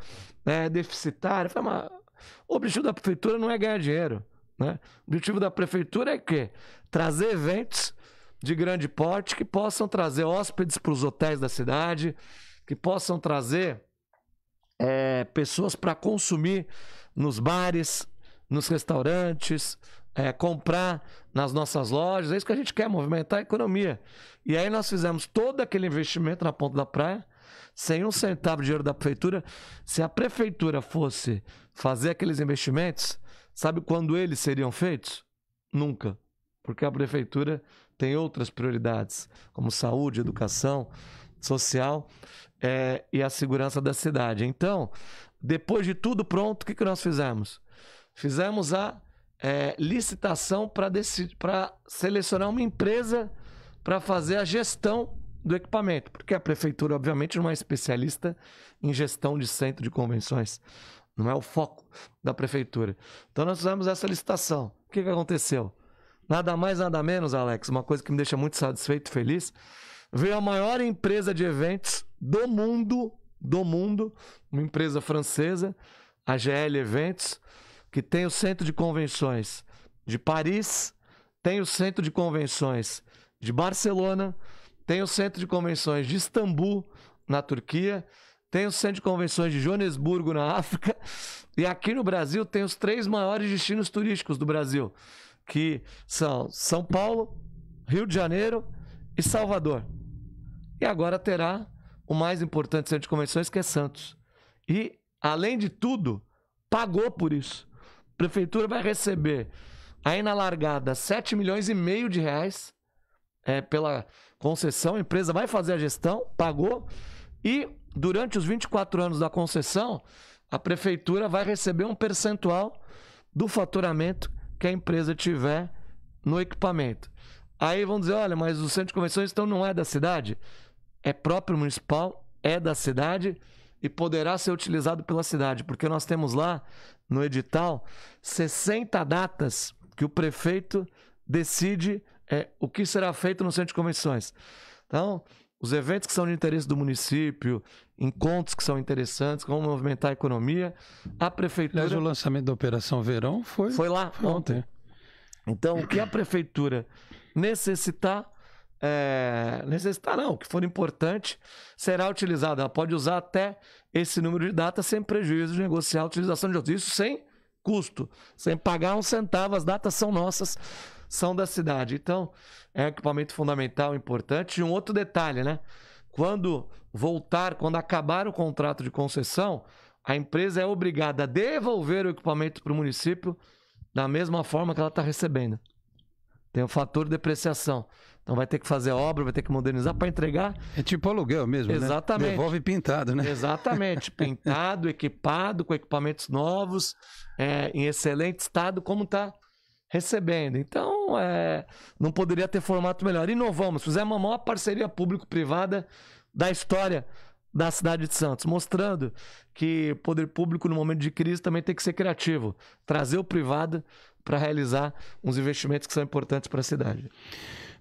é deficitária. Foi uma... O objetivo da prefeitura não é ganhar dinheiro. Né? O objetivo da prefeitura é que trazer eventos de grande porte que possam trazer hóspedes para os hotéis da cidade, que possam trazer é, pessoas para consumir nos bares, nos restaurantes, é, comprar nas nossas lojas. É isso que a gente quer, movimentar a economia. E aí nós fizemos todo aquele investimento na ponta da praia sem um centavo de dinheiro da prefeitura. Se a prefeitura fosse fazer aqueles investimentos, sabe quando eles seriam feitos? Nunca. Porque a prefeitura tem outras prioridades, como saúde, educação, social é, e a segurança da cidade. Então, depois de tudo pronto, o que, que nós fizemos? Fizemos a é, licitação para selecionar uma empresa para fazer a gestão do equipamento, porque a prefeitura, obviamente, não é especialista em gestão de centro de convenções. Não é o foco da prefeitura. Então nós fizemos essa licitação. O que, que aconteceu? Nada mais, nada menos, Alex, uma coisa que me deixa muito satisfeito e feliz. Veio a maior empresa de eventos do mundo, do mundo, uma empresa francesa, a GL Eventos, que tem o centro de convenções de Paris, tem o centro de convenções de Barcelona, tem o Centro de Convenções de Istambul, na Turquia, tem o Centro de Convenções de Joanesburgo, na África, e aqui no Brasil tem os três maiores destinos turísticos do Brasil, que são São Paulo, Rio de Janeiro e Salvador. E agora terá o mais importante centro de convenções, que é Santos. E, além de tudo, pagou por isso. A prefeitura vai receber aí na largada 7 milhões e meio de reais é, pela concessão, a empresa vai fazer a gestão, pagou, e durante os 24 anos da concessão, a prefeitura vai receber um percentual do faturamento que a empresa tiver no equipamento. Aí vão dizer, olha, mas o centro de convenções então não é da cidade? É próprio municipal, é da cidade e poderá ser utilizado pela cidade, porque nós temos lá no edital 60 datas que o prefeito decide é o que será feito no centro de convenções. Então, os eventos que são de interesse do município, encontros que são interessantes, como movimentar a economia, a prefeitura. Aliás, o lançamento da Operação Verão foi, foi lá foi ontem. Então, o que a prefeitura necessitar, é, necessitar não, o que for importante, será utilizado. Ela pode usar até esse número de datas sem prejuízo de negociar a utilização de outros. Isso sem custo, sem pagar um centavo. As datas são nossas são da cidade. Então, é um equipamento fundamental, importante. E um outro detalhe, né? Quando voltar, quando acabar o contrato de concessão, a empresa é obrigada a devolver o equipamento para o município da mesma forma que ela está recebendo. Tem o fator de depreciação. Então vai ter que fazer obra, vai ter que modernizar para entregar. É tipo aluguel mesmo, né? Exatamente. né? Devolve pintado, né? Exatamente. Pintado, equipado, com equipamentos novos, é, em excelente estado, como está recebendo. Então, é, não poderia ter formato melhor. Inovamos, fizemos a maior parceria público-privada da história da cidade de Santos, mostrando que o poder público, no momento de crise, também tem que ser criativo, trazer o privado para realizar uns investimentos que são importantes para a cidade.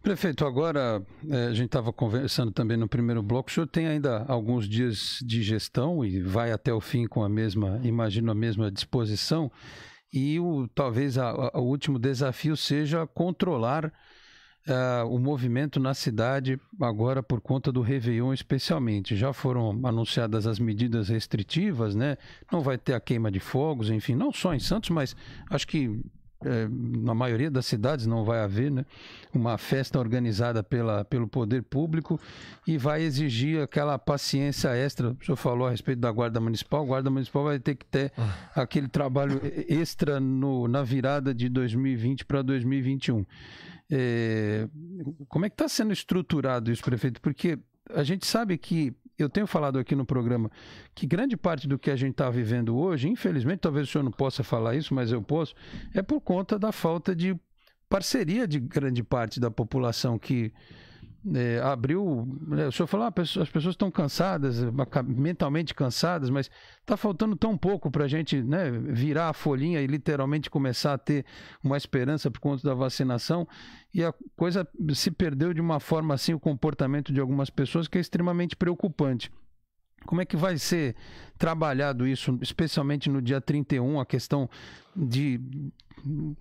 Prefeito, agora é, a gente estava conversando também no primeiro bloco. O senhor tem ainda alguns dias de gestão e vai até o fim com a mesma, imagino, a mesma disposição. E o, talvez a, a, o último desafio seja controlar uh, o movimento na cidade, agora por conta do Réveillon, especialmente. Já foram anunciadas as medidas restritivas, né? Não vai ter a queima de fogos, enfim, não só em Santos, mas acho que é, na maioria das cidades não vai haver, né? Uma festa organizada pela, pelo poder público e vai exigir aquela paciência extra. O senhor falou a respeito da Guarda Municipal. A Guarda Municipal vai ter que ter ah. aquele trabalho extra no, na virada de 2020 para 2021. É, como é que está sendo estruturado isso, prefeito? Porque a gente sabe que eu tenho falado aqui no programa que grande parte do que a gente está vivendo hoje, infelizmente, talvez o senhor não possa falar isso, mas eu posso, é por conta da falta de parceria de grande parte da população que é, abriu. Né, o senhor falou, ah, as pessoas estão cansadas, mentalmente cansadas, mas está faltando tão pouco para a gente né, virar a folhinha e literalmente começar a ter uma esperança por conta da vacinação. E a coisa se perdeu de uma forma assim, o comportamento de algumas pessoas, que é extremamente preocupante. Como é que vai ser trabalhado isso, especialmente no dia 31, a questão de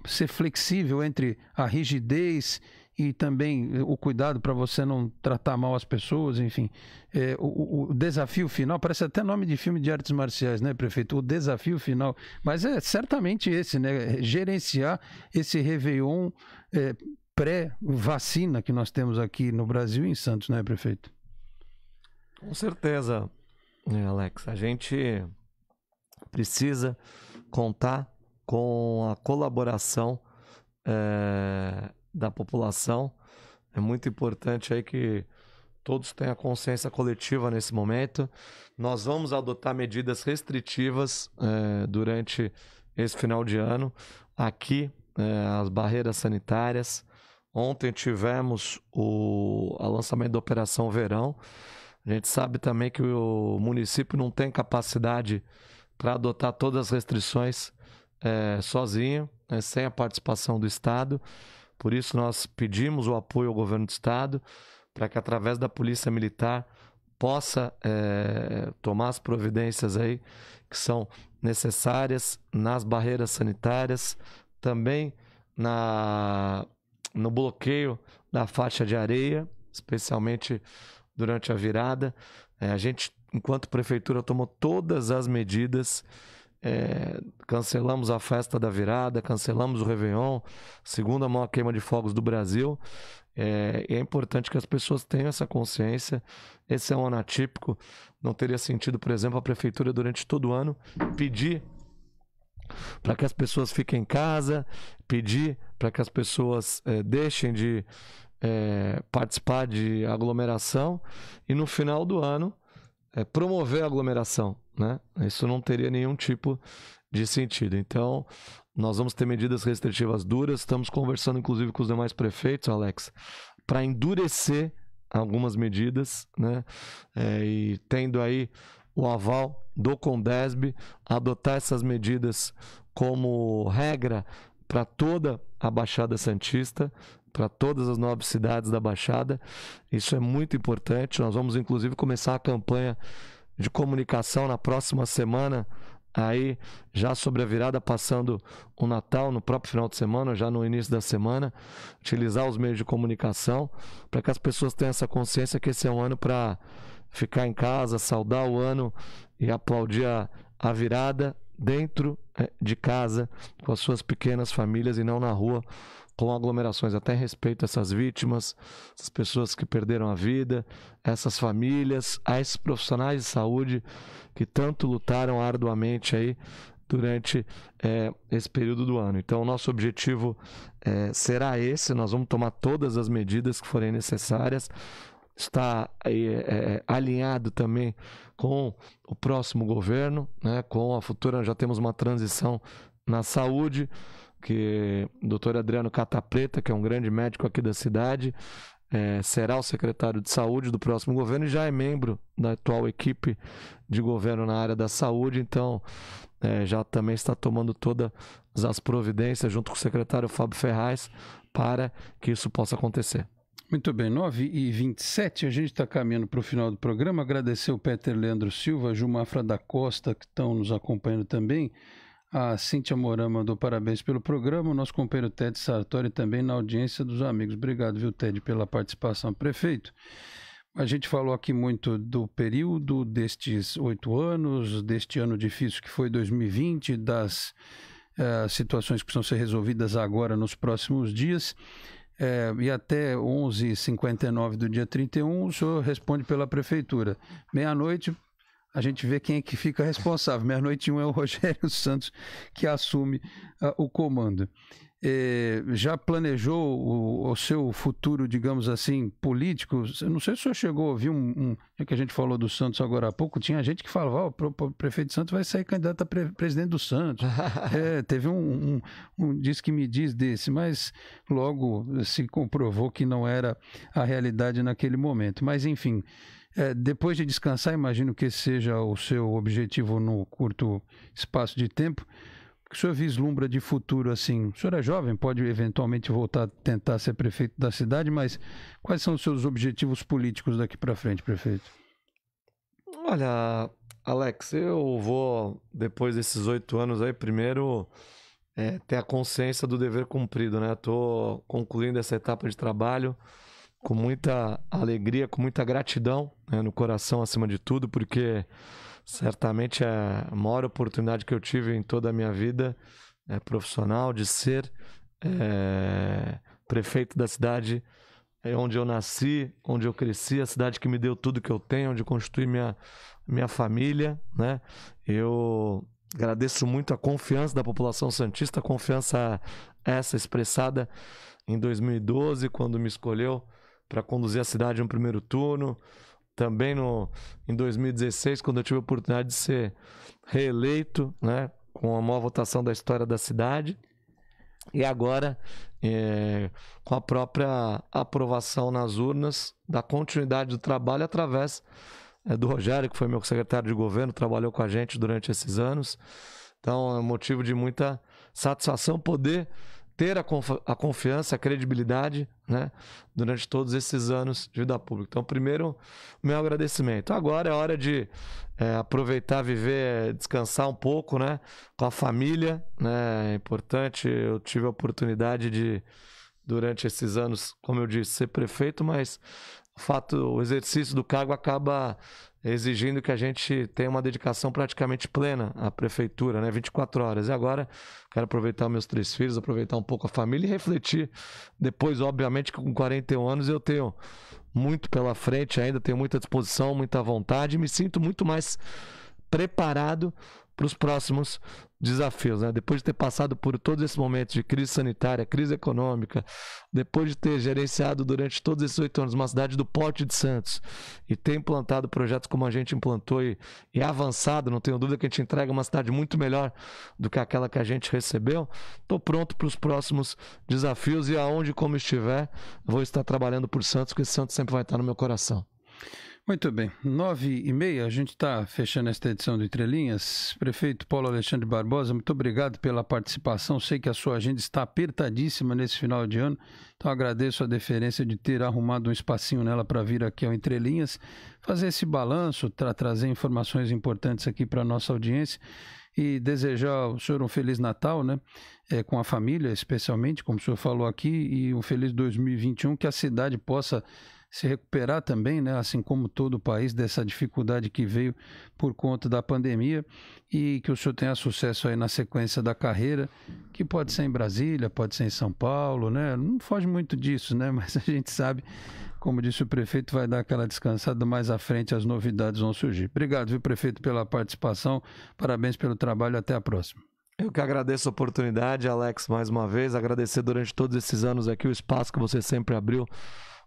ser flexível entre a rigidez e também eh, o cuidado para você não tratar mal as pessoas, enfim. É, o, o, desafio final, parece até nome de filme de artes marciais, né, prefeito? O desafio final. Mas é certamente esse, né? É gerenciar esse Réveillon é, pré-vacina que nós temos aqui no Brasil e em Santos, né, prefeito? Com certeza, né, Alex. A gente precisa contar com a colaboração. É da população. É muito importante aí que todos tenham consciência coletiva nesse momento. Nós vamos adotar medidas restritivas é, durante esse final de ano. Aqui, é, as barreiras sanitárias. Ontem tivemos o lançamento da Operação Verão. A gente sabe também que o município não tem capacidade para adotar todas as restrições é, sozinho, né, sem a participação do Estado. Por isso, nós pedimos o apoio ao governo do estado para que, através da Polícia Militar, possa é, tomar as providências aí que são necessárias nas barreiras sanitárias, também na, no bloqueio da faixa de areia, especialmente durante a virada. É, a gente, enquanto prefeitura, tomou todas as medidas é, cancelamos a festa da virada, cancelamos o Réveillon, segunda maior queima de fogos do Brasil. É, é importante que as pessoas tenham essa consciência. Esse é um ano atípico. Não teria sentido, por exemplo, a prefeitura durante todo o ano pedir para que as pessoas fiquem em casa, pedir para que as pessoas é, deixem de é, participar de aglomeração e no final do ano é, promover a aglomeração. Né? Isso não teria nenhum tipo de sentido. Então, nós vamos ter medidas restritivas duras. Estamos conversando, inclusive, com os demais prefeitos, Alex, para endurecer algumas medidas, né? É, e tendo aí o aval do Condesb, adotar essas medidas como regra para toda a Baixada Santista, para todas as nove cidades da Baixada. Isso é muito importante. Nós vamos, inclusive, começar a campanha de comunicação na próxima semana, aí já sobre a virada, passando o Natal, no próprio final de semana, já no início da semana, utilizar os meios de comunicação para que as pessoas tenham essa consciência que esse é um ano para ficar em casa, saudar o ano e aplaudir a, a virada dentro eh, de casa, com as suas pequenas famílias e não na rua, com aglomerações. Até respeito a essas vítimas, essas pessoas que perderam a vida, essas famílias, a esses profissionais de saúde que tanto lutaram arduamente aí durante é, esse período do ano. Então, nosso objetivo é, será esse: nós vamos tomar todas as medidas que forem necessárias. Está é, alinhado também com o próximo governo, né, com a futura. Já temos uma transição na saúde que o doutor Adriano Catapreta, que é um grande médico aqui da cidade, é, será o secretário de saúde do próximo governo e já é membro da atual equipe de governo na área da saúde, então é, já também está tomando todas as providências junto com o secretário Fábio Ferraz para que isso possa acontecer. Muito bem, 9 e 27 a gente está caminhando para o final do programa. Agradecer o Peter Leandro Silva, a Jumafra da Costa, que estão nos acompanhando também. A Cíntia Morama, mandou parabéns pelo programa. O nosso companheiro Ted Sartori também na audiência dos amigos. Obrigado, viu, Ted, pela participação, prefeito. A gente falou aqui muito do período destes oito anos, deste ano difícil que foi 2020, das eh, situações que precisam ser resolvidas agora nos próximos dias. É, e até 11h59 do dia 31, o senhor responde pela prefeitura. Meia-noite, a gente vê quem é que fica responsável. Meia-noite um é o Rogério Santos que assume uh, o comando. É, já planejou o, o, seu futuro, digamos assim, político? Eu não sei se o senhor chegou a ouvir um, um é que a gente falou do Santos agora há pouco, tinha gente que falava, oh, o prefeito Santos vai sair candidato a pre presidente do Santos. é, teve um, um, um diz que me diz desse, mas logo se comprovou que não era a realidade naquele momento. Mas enfim, é, depois de descansar, imagino que esse seja o seu objetivo no curto espaço de tempo. O que o senhor vislumbra de futuro assim? O senhor é jovem, pode eventualmente voltar a tentar ser prefeito da cidade, mas quais são os seus objetivos políticos daqui para frente, prefeito? Olha, Alex, eu vou, depois desses oito anos aí, primeiro é, ter a consciência do dever cumprido, né? Estou concluindo essa etapa de trabalho com muita alegria, com muita gratidão né, no coração, acima de tudo, porque certamente é a maior oportunidade que eu tive em toda a minha vida é, profissional de ser é, prefeito da cidade é, onde eu nasci, onde eu cresci, a cidade que me deu tudo que eu tenho, onde eu constituí minha, minha família, né? Eu agradeço muito a confiança da população santista, a confiança essa expressada em 2012, quando me escolheu para conduzir a cidade no primeiro turno. Também no, em 2016, quando eu tive a oportunidade de ser reeleito, né, com a maior votação da história da cidade. E agora, é, com a própria aprovação nas urnas, da continuidade do trabalho através é, do Rogério, que foi meu secretário de governo, trabalhou com a gente durante esses anos. Então, é motivo de muita satisfação poder ter a, conf a confiança, a credibilidade, né? Durante todos esses anos de vida pública. Então, primeiro, meu agradecimento. Agora é hora de é, aproveitar, viver, descansar um pouco, né? Com a família, né? É importante, eu tive a oportunidade de, durante esses anos, como eu disse, ser prefeito, mas o fato, o exercício do cargo acaba exigindo que a gente tenha uma dedicação praticamente plena à prefeitura, né? 24 horas. E agora quero aproveitar meus três filhos, aproveitar um pouco a família e refletir. Depois, obviamente, com 41 anos eu tenho muito pela frente ainda, tenho muita disposição, muita vontade, me sinto muito mais preparado para os próximos desafios. Né? Depois de ter passado por todos esses momentos de crise sanitária, crise econômica, depois de ter gerenciado durante todos esses oito anos uma cidade do porte de Santos e ter implantado projetos como a gente implantou e, e avançado, não tenho dúvida que a gente entrega uma cidade muito melhor do que aquela que a gente recebeu. Estou pronto para os próximos desafios e aonde como estiver, vou estar trabalhando por Santos, porque Santos sempre vai estar no meu coração. Muito bem. Nove e meia, a gente está fechando esta edição do Entre Linhas. Prefeito Paulo Alexandre Barbosa, muito obrigado pela participação. Sei que a sua agenda está apertadíssima nesse final de ano, então agradeço a deferência de ter arrumado um espacinho nela para vir aqui ao Entre Linhas, fazer esse balanço, tra trazer informações importantes aqui para a nossa audiência e desejar ao senhor um Feliz Natal, né? É, com a família, especialmente, como o senhor falou aqui, e um Feliz 2021, que a cidade possa se recuperar também, né, assim como todo o país, dessa dificuldade que veio por conta da pandemia e que o senhor tenha sucesso aí na sequência da carreira, que pode ser em Brasília, pode ser em São Paulo, né? Não foge muito disso, né? Mas a gente sabe, como disse o prefeito, vai dar aquela descansada mais à frente, as novidades vão surgir. Obrigado, viu, prefeito, pela participação. Parabéns pelo trabalho, até a próxima. Eu que agradeço a oportunidade, Alex, mais uma vez. Agradecer durante todos esses anos aqui o espaço que você sempre abriu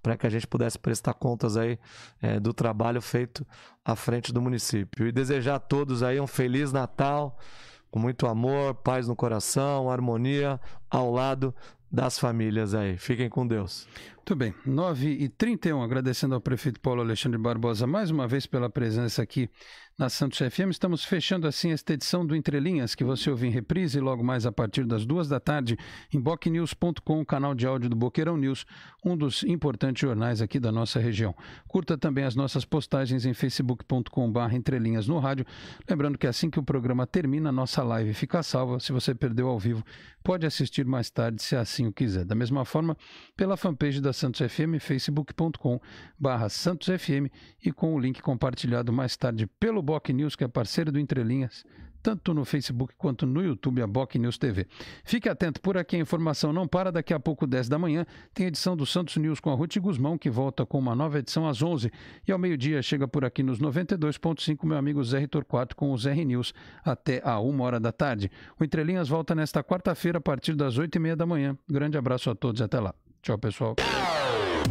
para que a gente pudesse prestar contas aí é, do trabalho feito à frente do município. E desejar a todos aí um feliz Natal, com muito amor, paz no coração, harmonia ao lado das famílias aí. Fiquem com Deus. Muito bem, 9 e 31 agradecendo ao prefeito Paulo Alexandre Barbosa mais uma vez pela presença aqui na Santos FM. Estamos fechando assim esta edição do Entrelinhas, que você ouve em reprise logo mais a partir das duas da tarde em bocnews.com, canal de áudio do Boqueirão News, um dos importantes jornais aqui da nossa região. Curta também as nossas postagens em facebook.com.br Linhas no rádio. Lembrando que assim que o programa termina, a nossa live fica salva. Se você perdeu ao vivo, pode assistir mais tarde, se assim o quiser. Da mesma forma, pela fanpage da Santos FM, facebook.com barra Santos FM e com o link compartilhado mais tarde pelo Boc News, que é parceiro do Entrelinhas, tanto no Facebook quanto no YouTube, a Boc News TV. Fique atento, por aqui a informação não para. Daqui a pouco, 10 da manhã, tem edição do Santos News com a Ruth Guzmão, que volta com uma nova edição às 11. E ao meio-dia, chega por aqui nos 92.5, meu amigo Zé Ritor 4 com o Zé News, até a 1 hora da tarde. O Entrelinhas volta nesta quarta-feira, a partir das 8 e meia da manhã. Grande abraço a todos, até lá. Tchau, pessoal.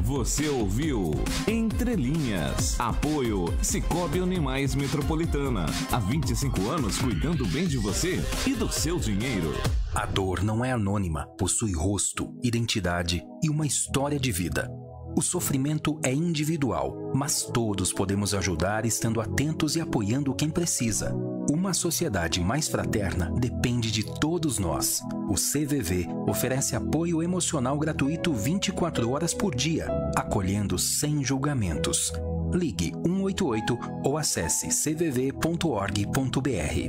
Você ouviu Entre Linhas. Apoio Cicobi Animais Metropolitana. Há 25 anos cuidando bem de você e do seu dinheiro. A dor não é anônima, possui rosto, identidade e uma história de vida. O sofrimento é individual, mas todos podemos ajudar estando atentos e apoiando quem precisa. Uma sociedade mais fraterna depende de todos nós. O CVV oferece apoio emocional gratuito 24 horas por dia, acolhendo sem julgamentos. Ligue 188 ou acesse cvv.org.br.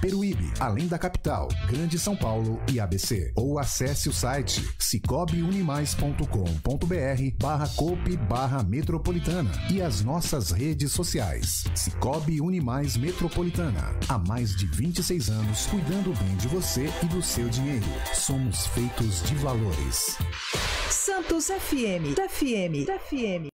Peruíbe, além da capital, Grande São Paulo e ABC. Ou acesse o site cicobiunimais.com.br barra cope barra metropolitana e as nossas redes sociais. Cicobi Unimais Metropolitana. Há mais de 26 anos cuidando bem de você e do seu dinheiro. Somos feitos de valores. Santos FM, FM, FM.